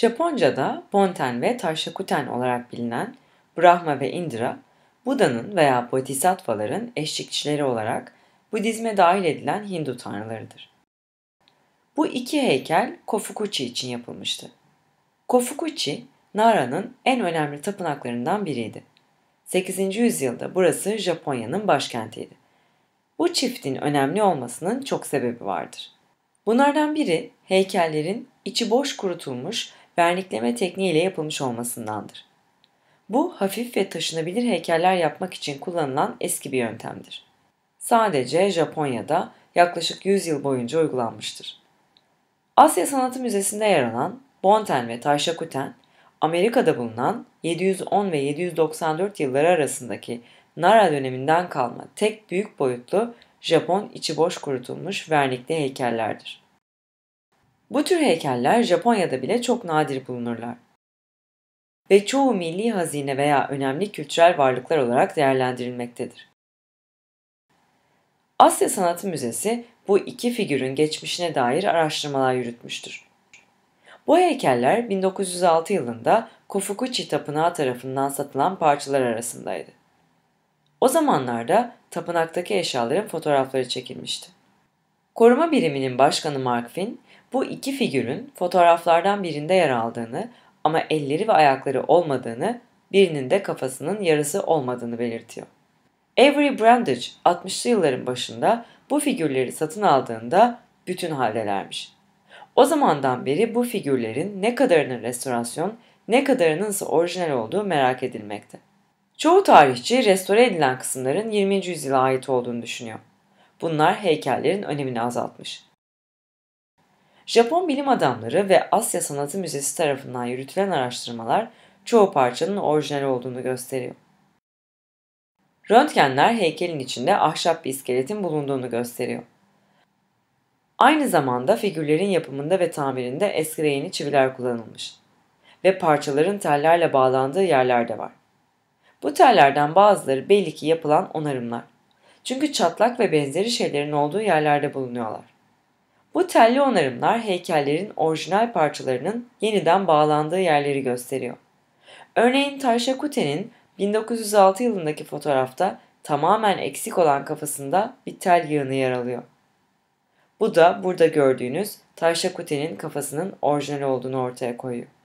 Japonca'da Bonten ve Taşakuten olarak bilinen Brahma ve Indra, Buda'nın veya Bodhisattvaların eşlikçileri olarak Budizme dahil edilen Hindu tanrılarıdır. Bu iki heykel Kofukuchi için yapılmıştı. Kofukuchi, Nara'nın en önemli tapınaklarından biriydi. 8. yüzyılda burası Japonya'nın başkentiydi. Bu çiftin önemli olmasının çok sebebi vardır. Bunlardan biri heykellerin içi boş kurutulmuş vernikleme tekniğiyle yapılmış olmasındandır. Bu hafif ve taşınabilir heykeller yapmak için kullanılan eski bir yöntemdir. Sadece Japonya'da yaklaşık 100 yıl boyunca uygulanmıştır. Asya Sanatı Müzesi'nde yer alan Bonten ve Taishakuten, Amerika'da bulunan 710 ve 794 yılları arasındaki Nara döneminden kalma tek büyük boyutlu Japon içi boş kurutulmuş vernikli heykellerdir. Bu tür heykeller Japonya'da bile çok nadir bulunurlar ve çoğu milli hazine veya önemli kültürel varlıklar olarak değerlendirilmektedir. Asya Sanatı Müzesi bu iki figürün geçmişine dair araştırmalar yürütmüştür. Bu heykeller 1906 yılında Kofukuchi Tapınağı tarafından satılan parçalar arasındaydı. O zamanlarda tapınaktaki eşyaların fotoğrafları çekilmişti. Koruma biriminin başkanı Mark Finn, bu iki figürün fotoğraflardan birinde yer aldığını ama elleri ve ayakları olmadığını, birinin de kafasının yarısı olmadığını belirtiyor. Avery Brandage 60'lı yılların başında bu figürleri satın aldığında bütün haldelermiş. O zamandan beri bu figürlerin ne kadarının restorasyon, ne kadarının ise orijinal olduğu merak edilmekte. Çoğu tarihçi restore edilen kısımların 20. yüzyıla ait olduğunu düşünüyor. Bunlar heykellerin önemini azaltmış. Japon bilim adamları ve Asya Sanatı Müzesi tarafından yürütülen araştırmalar çoğu parçanın orijinal olduğunu gösteriyor. Röntgenler heykelin içinde ahşap bir iskeletin bulunduğunu gösteriyor. Aynı zamanda figürlerin yapımında ve tamirinde eski ve yeni çiviler kullanılmış ve parçaların tellerle bağlandığı yerler de var. Bu tellerden bazıları belli ki yapılan onarımlar. Çünkü çatlak ve benzeri şeylerin olduğu yerlerde bulunuyorlar. Bu telli onarımlar heykellerin orijinal parçalarının yeniden bağlandığı yerleri gösteriyor. Örneğin Taşa Kute'nin 1906 yılındaki fotoğrafta tamamen eksik olan kafasında bir tel yığını yer alıyor. Bu da burada gördüğünüz Taşa Kute'nin kafasının orijinal olduğunu ortaya koyuyor.